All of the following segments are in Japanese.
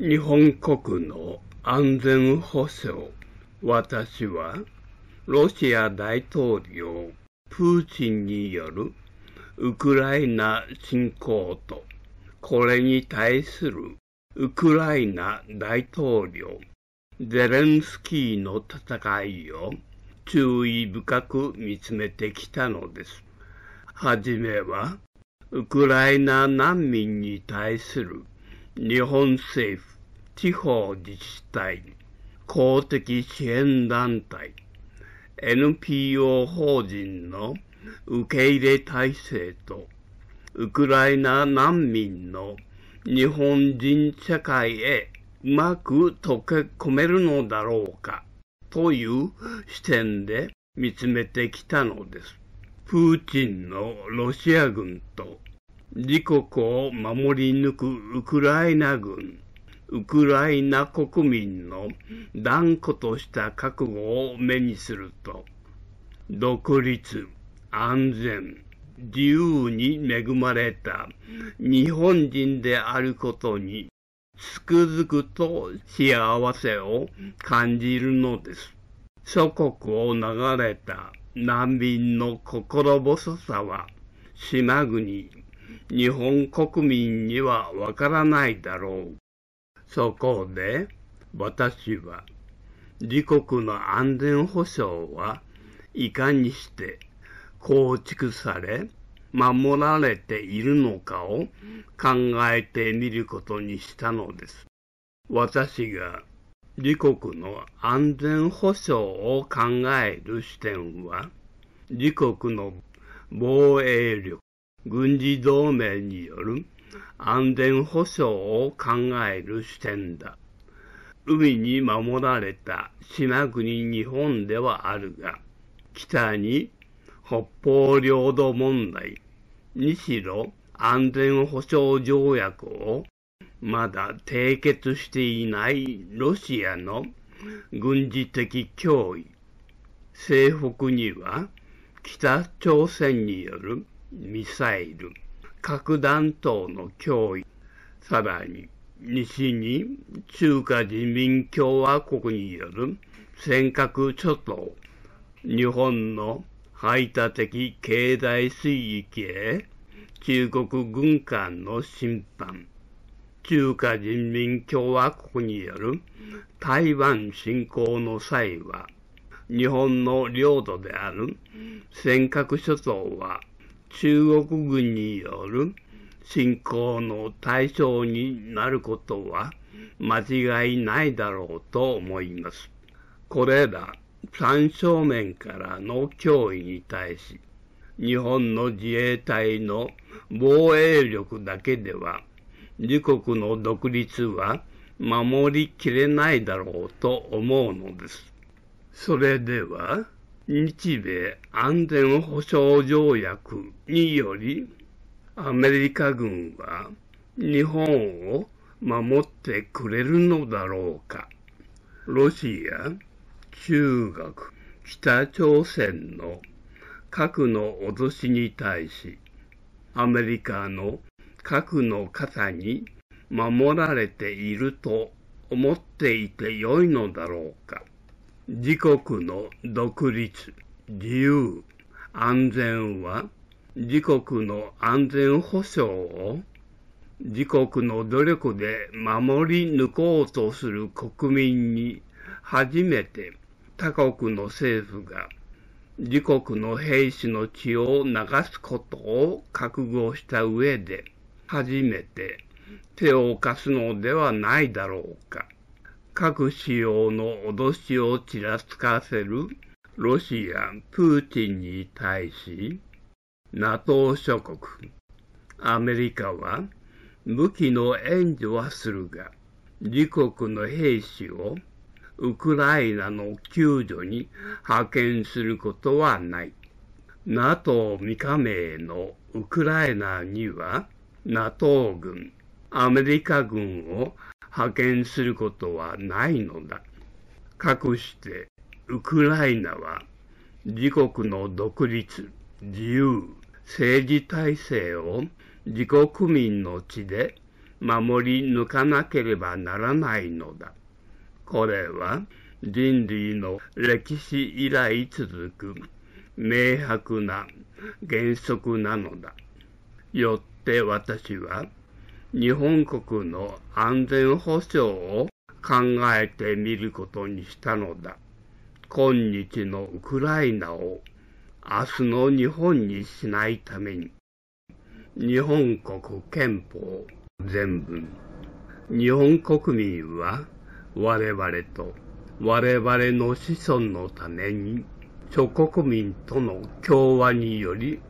日本国の安全保障私はロシア大統領プーチンによるウクライナ侵攻とこれに対するウクライナ大統領ゼレンスキーの戦いを注意深く見つめてきたのです。はじめはウクライナ難民に対する日本政府地方自治体、公的支援団体、NPO 法人の受け入れ体制と、ウクライナ難民の日本人社会へうまく溶け込めるのだろうかという視点で見つめてきたのです。プーチンのロシア軍と自国を守り抜くウクライナ軍ウクライナ国民の断固とした覚悟を目にすると、独立、安全、自由に恵まれた日本人であることにつくづくと幸せを感じるのです。祖国を流れた難民の心細さは島国、日本国民にはわからないだろう。そこで、私は、自国の安全保障はいかにして構築され、守られているのかを考えてみることにしたのです。私が自国の安全保障を考える視点は、自国の防衛力、軍事同盟による安全保障を考える視点だ。海に守られた島国日本ではあるが、北に北方領土問題、にしろ安全保障条約をまだ締結していないロシアの軍事的脅威、西北には北朝鮮によるミサイル、核弾頭の脅威、さらに西に中華人民共和国による尖閣諸島、日本の排他的経済水域へ中国軍艦の侵犯、中華人民共和国による台湾侵攻の際は、日本の領土である尖閣諸島は中国軍による侵攻の対象になることは間違いないだろうと思います。これら三正面からの脅威に対し、日本の自衛隊の防衛力だけでは、自国の独立は守りきれないだろうと思うのです。それでは、日米安全保障条約により、アメリカ軍は日本を守ってくれるのだろうか。ロシア、中国、北朝鮮の核の脅しに対し、アメリカの核の肩に守られていると思っていてよいのだろうか。自国の独立、自由、安全は自国の安全保障を自国の努力で守り抜こうとする国民に初めて他国の政府が自国の兵士の血を流すことを覚悟した上で初めて手を貸すのではないだろうか。核使用の脅しをちらつかせるロシア、プーチンに対し、NATO 諸国、アメリカは武器の援助はするが、自国の兵士をウクライナの救助に派遣することはない。NATO 未加盟のウクライナには NATO 軍、アメリカ軍を派遣することはないのだ。かくしてウクライナは自国の独立、自由、政治体制を自国民の地で守り抜かなければならないのだ。これは人類の歴史以来続く明白な原則なのだ。よって私は日本国の安全保障を考えてみることにしたのだ。今日のウクライナを明日の日本にしないために、日本国憲法全文。日本国民は我々と我々の子孫のために諸国民との共和により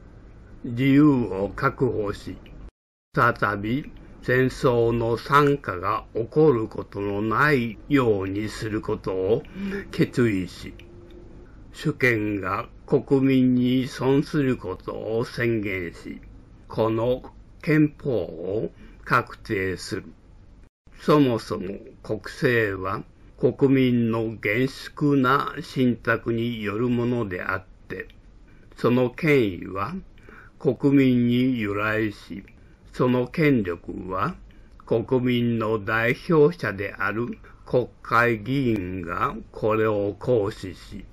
自由を確保し、再び戦争の惨禍が起こることのないようにすることを決意し、主権が国民に損することを宣言し、この憲法を確定する。そもそも国政は国民の厳粛な信託によるものであって、その権威は国民に由来し、その権力は国民の代表者である国会議員がこれを行使し、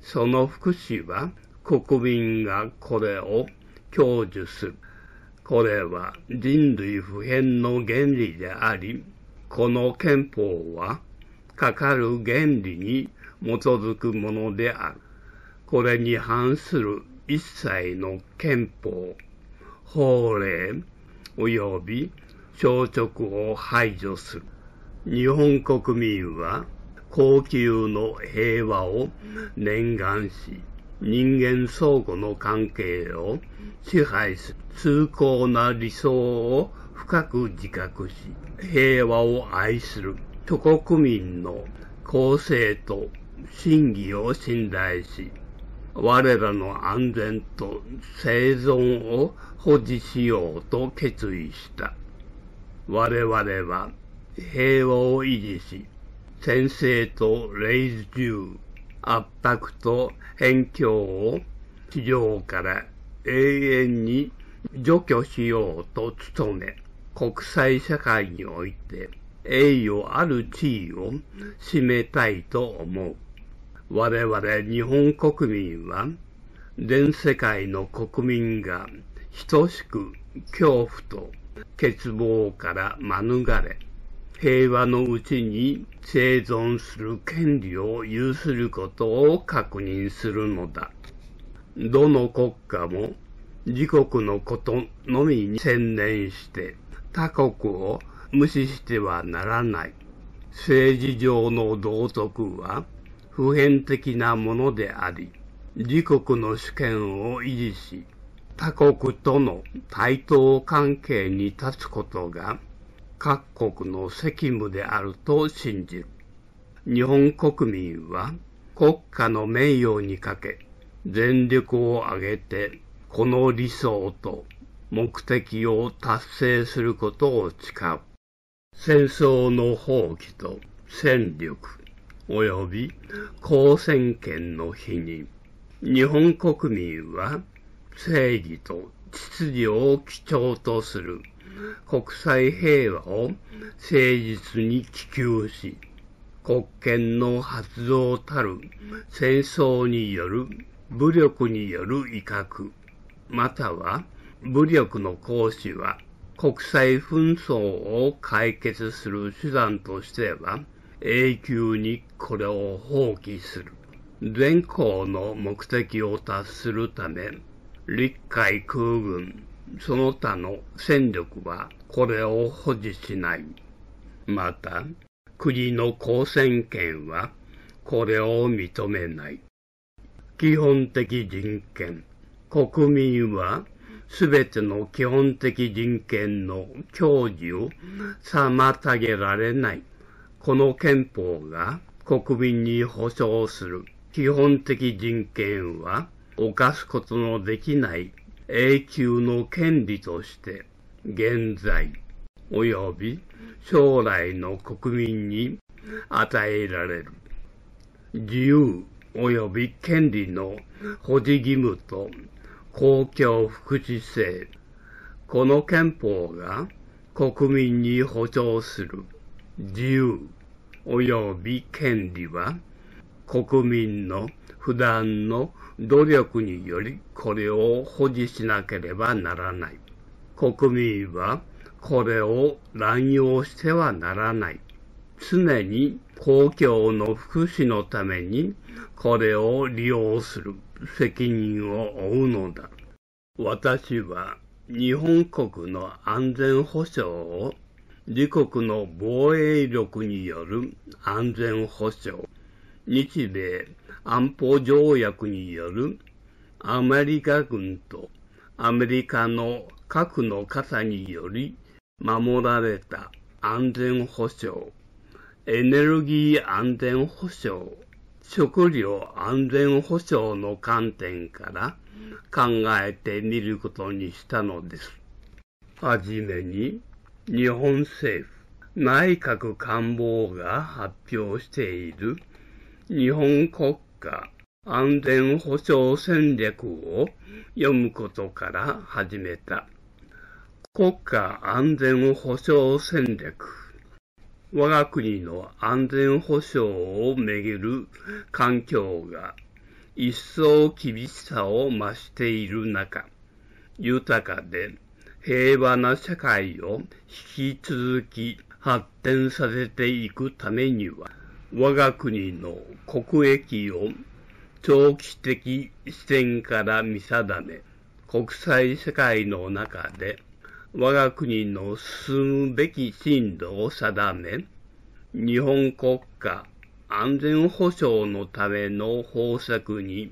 その福祉は国民がこれを享受する。これは人類普遍の原理であり、この憲法はかかる原理に基づくものである。これに反する一切の憲法、法令、及び消息を排除する。日本国民は高級の平和を念願し、人間相互の関係を支配する崇高な理想を深く自覚し、平和を愛する諸国民の公正と真偽を信頼し、我らの安全と生存を保持しようと決意した。我々は平和を維持し、先生と霊獣、圧迫と辺境を地上から永遠に除去しようと努め、国際社会において栄誉ある地位を占めたいと思う。我々日本国民は、全世界の国民が等しく恐怖と欠乏から免れ、平和のうちに生存する権利を有することを確認するのだ。どの国家も自国のことのみに専念して他国を無視してはならない。政治上の道徳は普遍的なものであり、自国の主権を維持し、他国との対等関係に立つことが各国の責務であると信じる。日本国民は国家の名誉にかけ全力を挙げてこの理想と目的を達成することを誓う。戦争の放棄と戦力。及び公選権の日に、日本国民は正義と秩序を基調とする国際平和を誠実に希求し、国権の発動たる戦争による武力による威嚇、または武力の行使は国際紛争を解決する手段としては永久にこれを放棄する。全校の目的を達するため、陸海空軍、その他の戦力はこれを保持しない。また、国の公選権はこれを認めない。基本的人権。国民はすべての基本的人権の享受を妨げられない。この憲法が国民に保障する基本的人権は犯すことのできない永久の権利として現在及び将来の国民に与えられる自由及び権利の保持義務と公共福祉制この憲法が国民に保障する自由及び権利は、国民の普段の努力によりこれを保持しなければならない。国民はこれを乱用してはならない。常に公共の福祉のためにこれを利用する責任を負うのだ。私は日本国の安全保障を自国の防衛力による安全保障、日米安保条約によるアメリカ軍とアメリカの核の傘により守られた安全保障、エネルギー安全保障、食料安全保障の観点から考えてみることにしたのです。はじめに、日本政府内閣官房が発表している日本国家安全保障戦略を読むことから始めた国家安全保障戦略我が国の安全保障をめぐる環境が一層厳しさを増している中豊かで平和な社会を引き続き発展させていくためには、我が国の国益を長期的視点から見定め、国際社会の中で我が国の進むべき進路を定め、日本国家安全保障のための方策に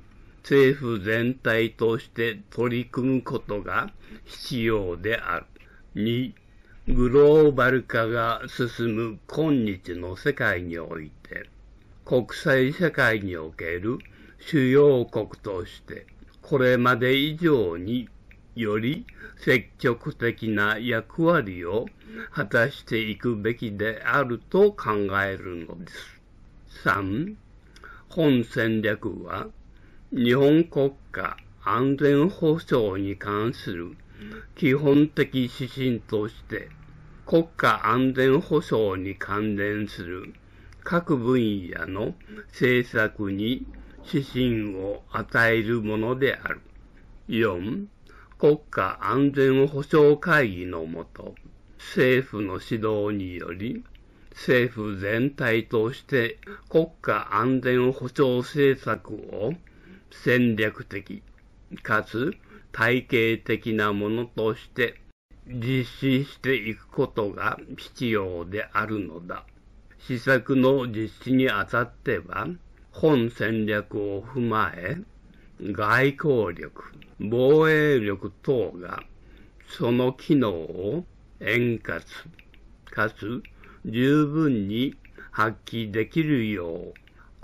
政府全体として取り組むことが必要である。2、グローバル化が進む今日の世界において、国際社会における主要国として、これまで以上により積極的な役割を果たしていくべきであると考えるのです。3、本戦略は日本国家安全保障に関する基本的指針として、国家安全保障に関連する各分野の政策に指針を与えるものである。4. 国家安全保障会議のもと、政府の指導により、政府全体として国家安全保障政策を戦略的かつ体系的なものとして実施していくことが必要であるのだ。施策の実施にあたっては、本戦略を踏まえ、外交力、防衛力等が、その機能を円滑、かつ十分に発揮できるよう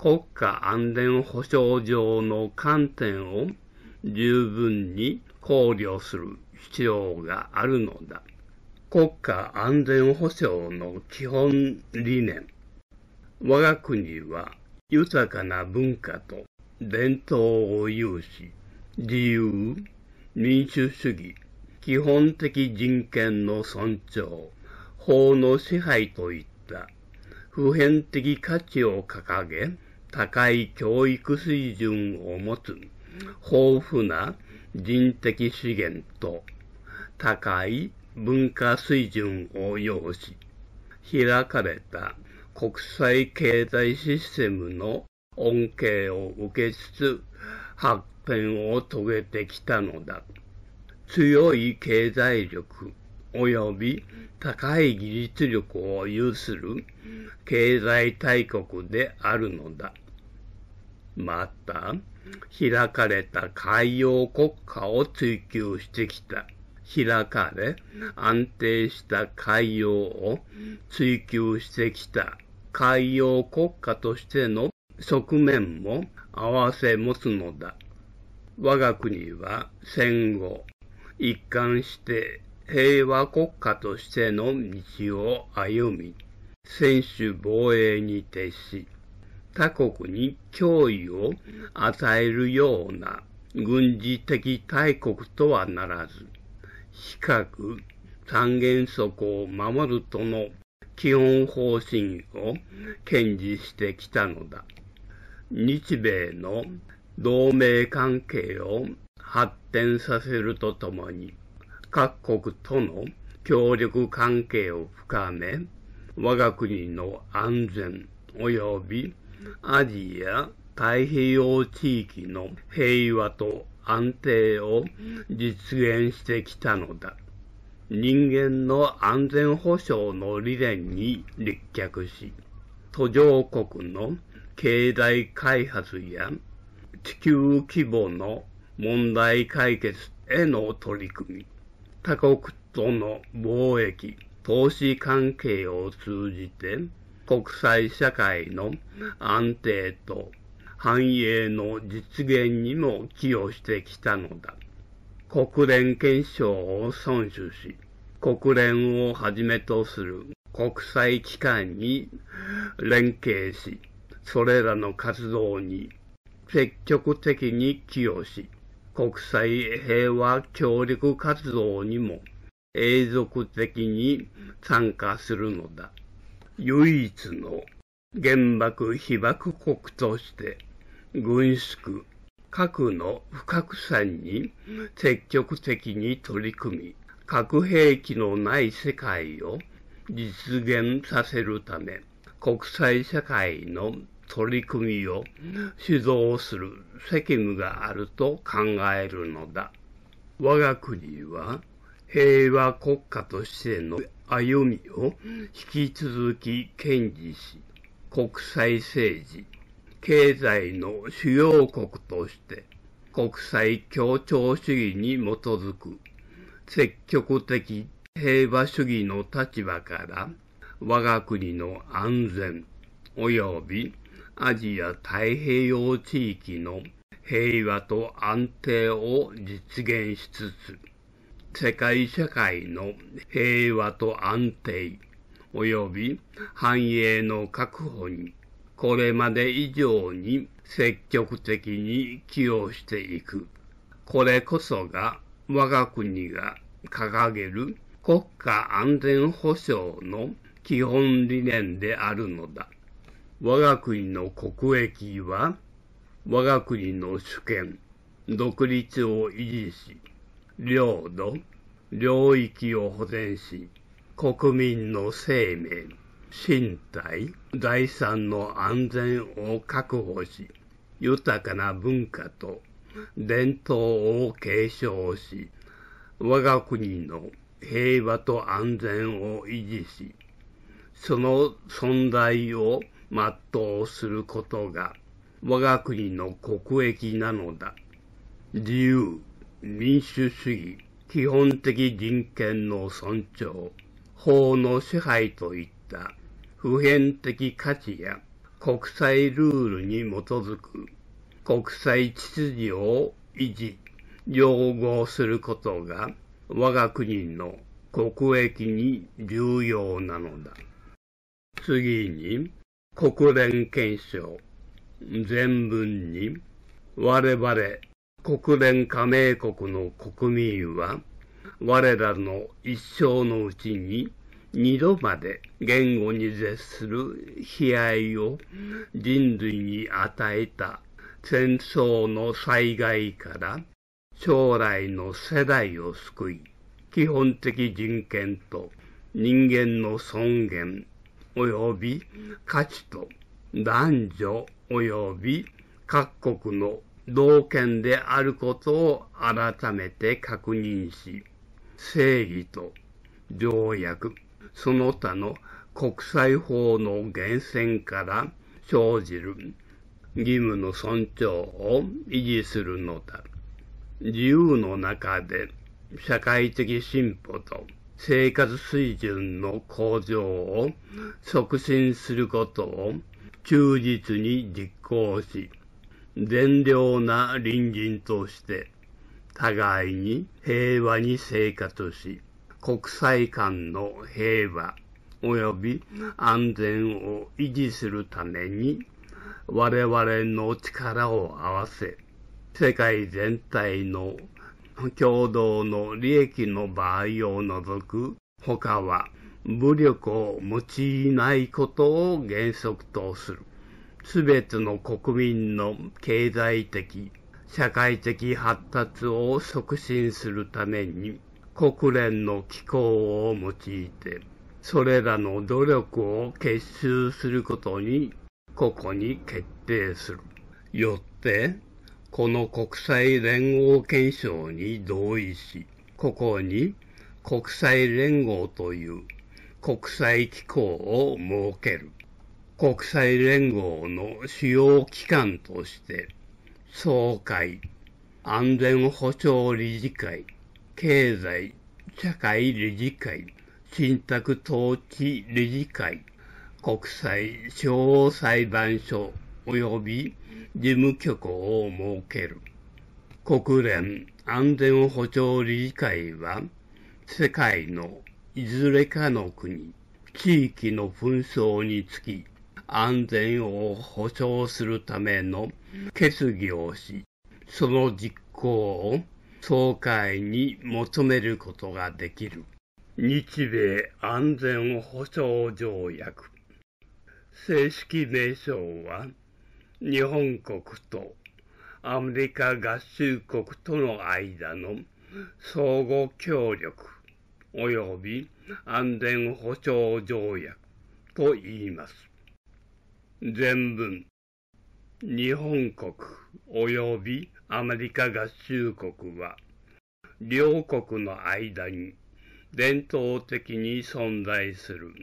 国家安全保障上の観点を十分に考慮する必要があるのだ。国家安全保障の基本理念。我が国は豊かな文化と伝統を有し、自由、民主主義、基本的人権の尊重、法の支配といった普遍的価値を掲げ、高い教育水準を持つ豊富な人的資源と高い文化水準を要し、開かれた国際経済システムの恩恵を受けつつ発展を遂げてきたのだ。強い経済力及び高い技術力を有する経済大国であるのだ。また、開かれた海洋国家を追求してきた。開かれ、安定した海洋を追求してきた。海洋国家としての側面も併せ持つのだ。我が国は戦後、一貫して平和国家としての道を歩み、専守防衛に徹し、他国に脅威を与えるような軍事的大国とはならず、比較三原則を守るとの基本方針を堅持してきたのだ。日米の同盟関係を発展させるとともに、各国との協力関係を深め、我が国の安全及びアジア太平洋地域の平和と安定を実現してきたのだ。人間の安全保障の理念に立脚し、途上国の経済開発や地球規模の問題解決への取り組み、他国との貿易、投資関係を通じて国際社会の安定と繁栄の実現にも寄与してきたのだ。国連憲章を遵守し、国連をはじめとする国際機関に連携し、それらの活動に積極的に寄与し、国際平和協力活動にも永続的に参加するのだ。唯一の原爆被爆国として軍縮核の不拡散に積極的に取り組み核兵器のない世界を実現させるため国際社会の取り組みを主導する責務があると考えるのだ。我が国は平和国家としての歩みを引き続き堅持し、国際政治、経済の主要国として国際協調主義に基づく積極的平和主義の立場から我が国の安全及びアジア太平洋地域の平和と安定を実現しつつ世界社会の平和と安定及び繁栄の確保にこれまで以上に積極的に寄与していく。これこそが我が国が掲げる国家安全保障の基本理念であるのだ。我が国の国益は我が国の主権、独立を維持し、領土、領域を保全し、国民の生命、身体、財産の安全を確保し、豊かな文化と伝統を継承し、我が国の平和と安全を維持し、その存在を全うすることが我が国の国益なのだ。自由、民主主義、基本的人権の尊重、法の支配といった普遍的価値や国際ルールに基づく国際秩序を維持、擁護することが我が国の国益に重要なのだ。次に、国連憲章。全文に、我々国連加盟国の国民は、我らの一生のうちに二度まで言語に絶する悲哀を人類に与えた戦争の災害から将来の世代を救い、基本的人権と人間の尊厳及び価値と男女及び各国の同権であることを改めて確認し、正義と条約、その他の国際法の源泉から生じる義務の尊重を維持するのだ。自由の中で社会的進歩と生活水準の向上を促進することを忠実に実行し、善良な隣人として、互いに平和に生活し、国際間の平和及び安全を維持するために、我々の力を合わせ、世界全体の共同の利益の場合を除く、他は武力を用いないことを原則とする。すべての国民の経済的、社会的発達を促進するために、国連の機構を用いて、それらの努力を結集することに、ここに決定する。よって、この国際連合憲章に同意し、ここに国際連合という国際機構を設ける。国際連合の主要機関として、総会、安全保障理事会、経済、社会理事会、信託統治理事会、国際司法裁判所及び事務局を設ける。国連安全保障理事会は、世界のいずれかの国、地域の紛争につき、安全を保障するための決議をし、その実行を総会に求めることができる。日米安全保障条約。正式名称は、日本国とアメリカ合衆国との間の相互協力及び安全保障条約と言います。全文日本国及びアメリカ合衆国は両国の間に伝統的に存在する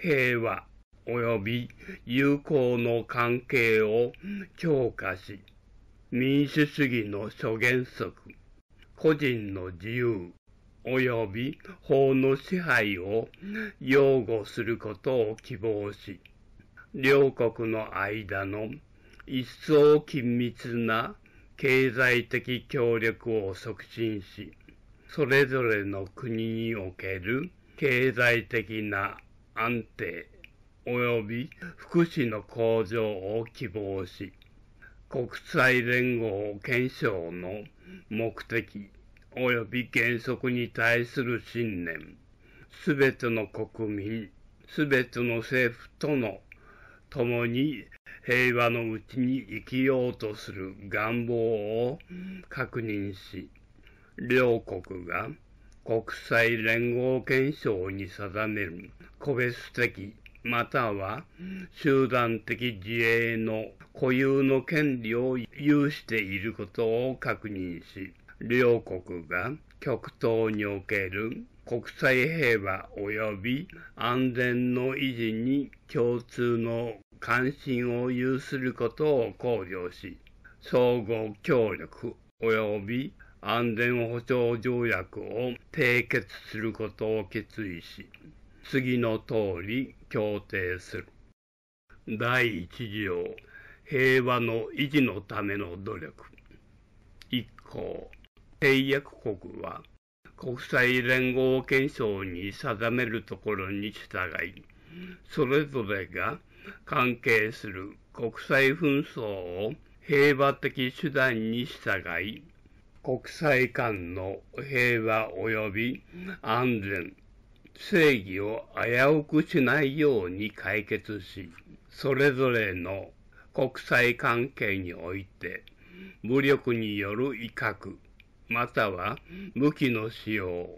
平和及び友好の関係を強化し民主主義の諸原則個人の自由及び法の支配を擁護することを希望し両国の間の一層緊密な経済的協力を促進し、それぞれの国における経済的な安定及び福祉の向上を希望し、国際連合憲章の目的及び原則に対する信念、すべての国民、すべての政府との共に平和のうちに生きようとする願望を確認し、両国が国際連合憲章に定める個別的または集団的自衛の固有の権利を有していることを確認し、両国が極東における国際平和及び安全の維持に共通の関心を有することを考慮し、総合協力及び安全保障条約を締結することを決意し、次の通り協定する。第1条、平和の維持のための努力。一項、締約国は国際連合憲章に定めるところに従い、それぞれが関係する国際紛争を平和的手段に従い、国際間の平和及び安全、正義を危うくしないように解決し、それぞれの国際関係において、武力による威嚇、または武器の使用、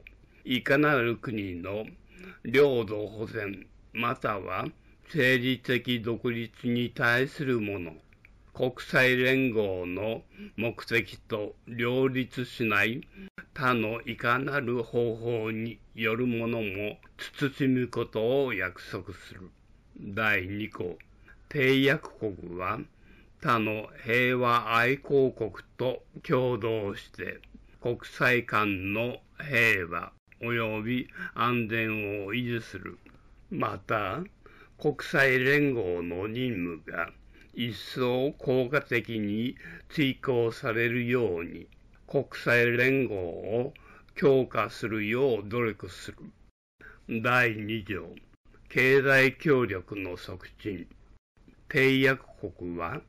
いかなる国の領土保全、または政治的独立に対するもの、国際連合の目的と両立しない他のいかなる方法によるものも慎むことを約束する。第2項、締約国は他の平和愛好国と共同して、国際間の平和及び安全を維持する。また、国際連合の任務が一層効果的に追行されるように、国際連合を強化するよう努力する。第2条、経済協力の促進。締約国は、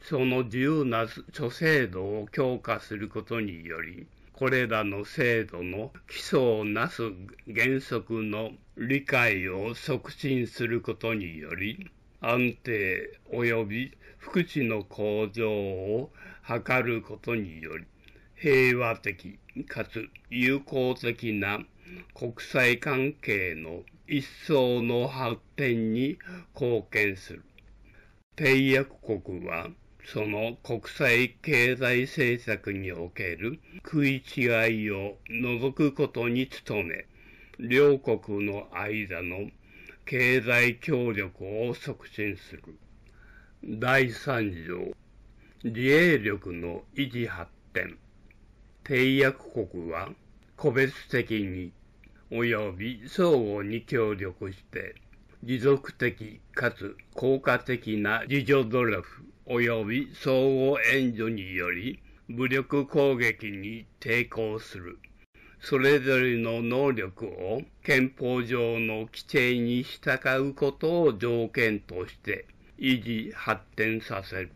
その自由な諸制度を強化することにより、これらの制度の基礎をなす原則の理解を促進することにより安定及び福祉の向上を図ることにより平和的かつ友好的な国際関係の一層の発展に貢献する。締約国はその国際経済政策における食い違いを除くことに努め、両国の間の経済協力を促進する。第3条、自衛力の維持発展。締約国は個別的に及び相互に協力して持続的かつ効果的な自助努力及び相互援助により武力攻撃に抵抗する。それぞれの能力を憲法上の規定に従うことを条件として維持発展させる。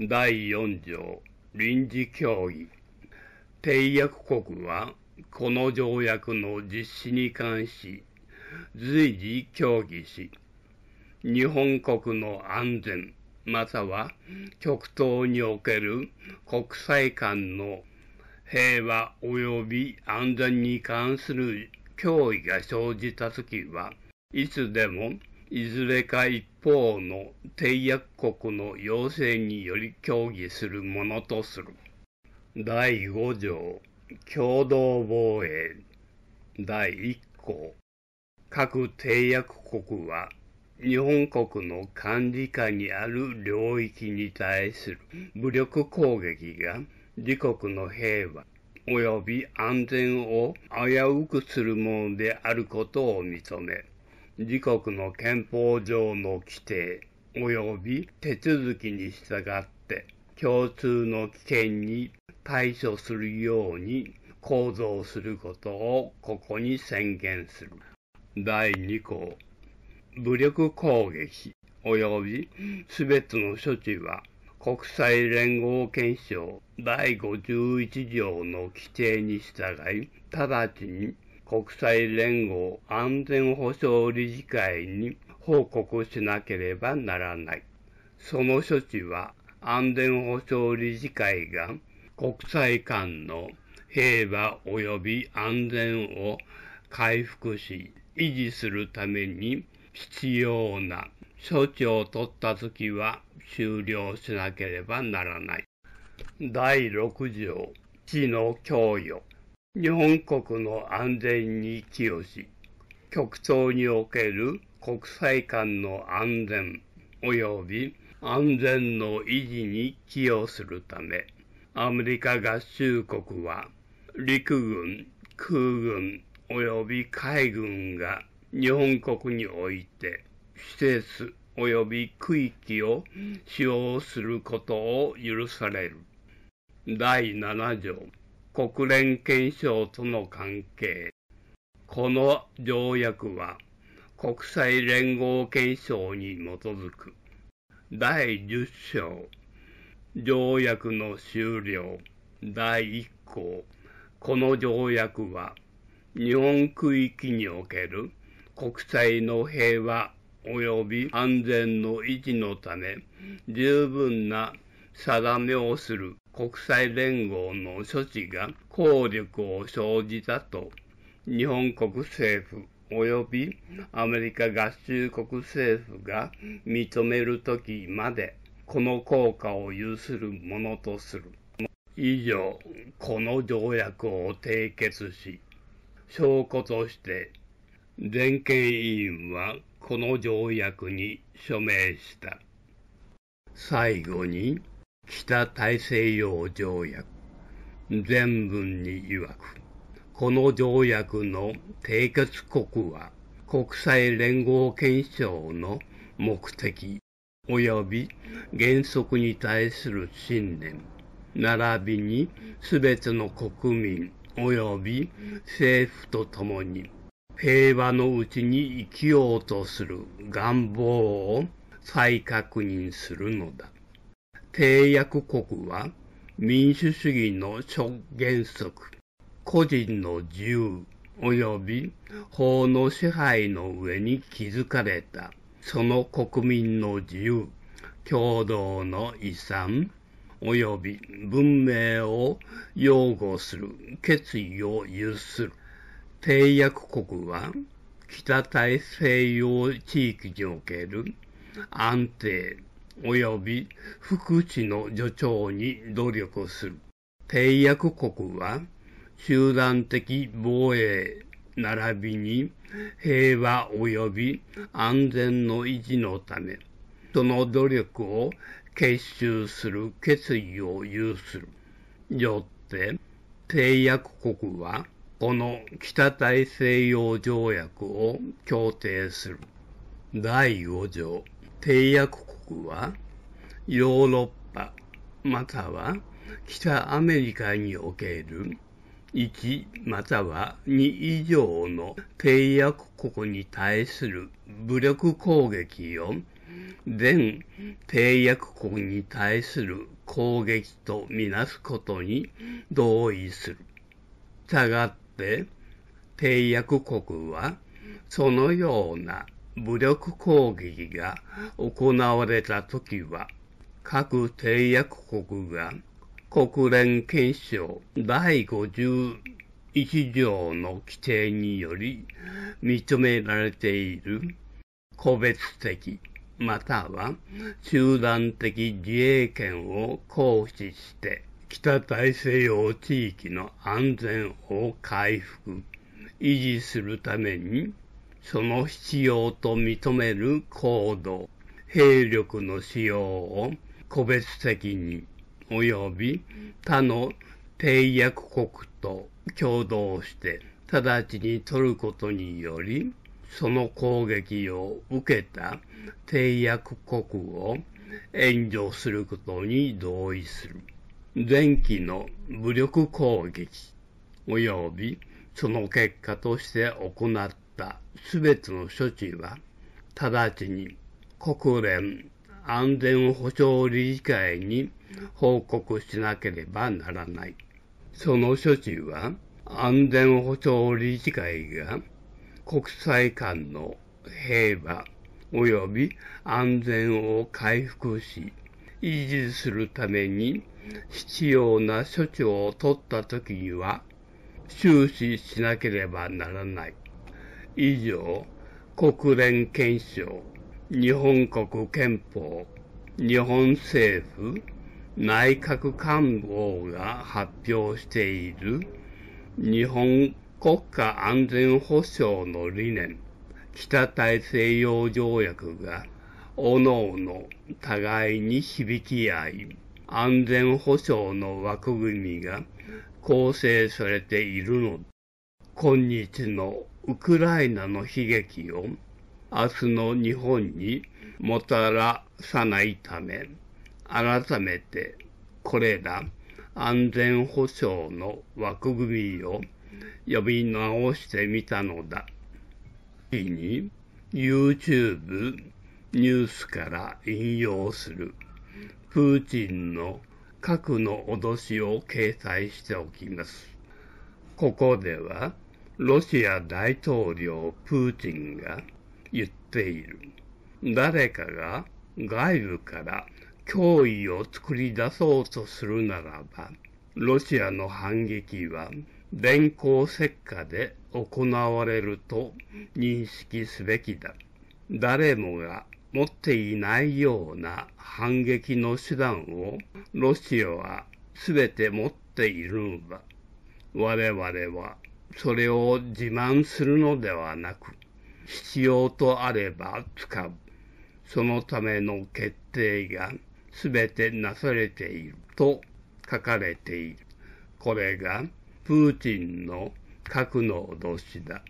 第4条臨時協議締約国はこの条約の実施に関し随時協議し日本国の安全または極東における国際間の平和及び安全に関する脅威が生じたときは、いつでもいずれか一方の締約国の要請により協議するものとする。第5条共同防衛第1項各締約国は日本国の管理下にある領域に対する武力攻撃が自国の平和及び安全を危うくするものであることを認め、自国の憲法上の規定及び手続きに従って共通の危険に対処するように構造することをここに宣言する。第2項武力攻撃及びすべての処置は国際連合憲章第51条の規定に従い、直ちに国際連合安全保障理事会に報告しなければならない。その処置は安全保障理事会が国際間の平和及び安全を回復し維持するために必要な処置を取った時は終了しなければならない。第6条、地の供与。日本国の安全に寄与し、極東における国際間の安全及び安全の維持に寄与するため、アメリカ合衆国は陸軍、空軍及び海軍が日本国において、施設及び区域を使用することを許される。第7条、国連憲章との関係。この条約は、国際連合憲章に基づく。第10章、条約の終了。第1項、この条約は、日本区域における国際の平和及び安全の維持のため、十分な定めをする国際連合の処置が効力を生じたと、日本国政府及びアメリカ合衆国政府が認めるときまで、この効果を有するものとする。以上、この条約を締結し、証拠として全権委員はこの条約に署名した。最後に、北大西洋条約、全文に曰く、この条約の締結国は、国際連合憲章の目的及び原則に対する信念、並びにすべての国民及び政府と共に平和のうちに生きようとする願望を再確認するのだ。締約国は民主主義の諸原則、個人の自由及び法の支配の上に築かれたその国民の自由、共同の遺産、及び文明を擁護する決意を有する。締約国は北大西洋地域における安定及び福祉の助長に努力する。締約国は集団的防衛並びに平和及び安全の維持のため、その努力を結集する決意を有する。よって、締約国はこの北大西洋条約を協定する。第5条、締約国は、ヨーロッパ、または北アメリカにおける1または2以上の締約国に対する武力攻撃を全締約国に対する攻撃とみなすことに同意する。したがっって締約国はそのような武力攻撃が行われた時は各締約国が国連憲章第51条の規定により認められている個別的または集団的自衛権を行使して北大西洋地域の安全を回復、維持するために、その必要と認める行動、兵力の使用を個別的に、及び他の締約国と共同して、直ちに取ることにより、その攻撃を受けた締約国を援助することに同意する。前期の武力攻撃及びその結果として行った全ての処置は直ちに国連安全保障理事会に報告しなければならない。その処置は安全保障理事会が国際間の平和及び安全を回復し維持するために必要な処置を取った時には終始しなければならない。以上、国連憲章、日本国憲法、日本政府、内閣官房が発表している日本国家安全保障の理念、北大西洋条約がおのおの互いに響き合い、安全保障の枠組みが構成されているの。今日のウクライナの悲劇を明日の日本にもたらさないため、改めてこれら安全保障の枠組みを呼び直してみたのだ。次に YouTube ニュースから引用するプーチンの核の脅しを掲載しておきます。ここではロシア大統領プーチンが言っている。誰かが外部から脅威を作り出そうとするならば、ロシアの反撃は電光石火で行われると認識すべきだ。誰もが持っていないような反撃の手段をロシアは全て持っているのだ。我々はそれを自慢するのではなく、必要とあれば使う。そのための決定が全てなされていると書かれている。これがプーチンの核の脅しだ。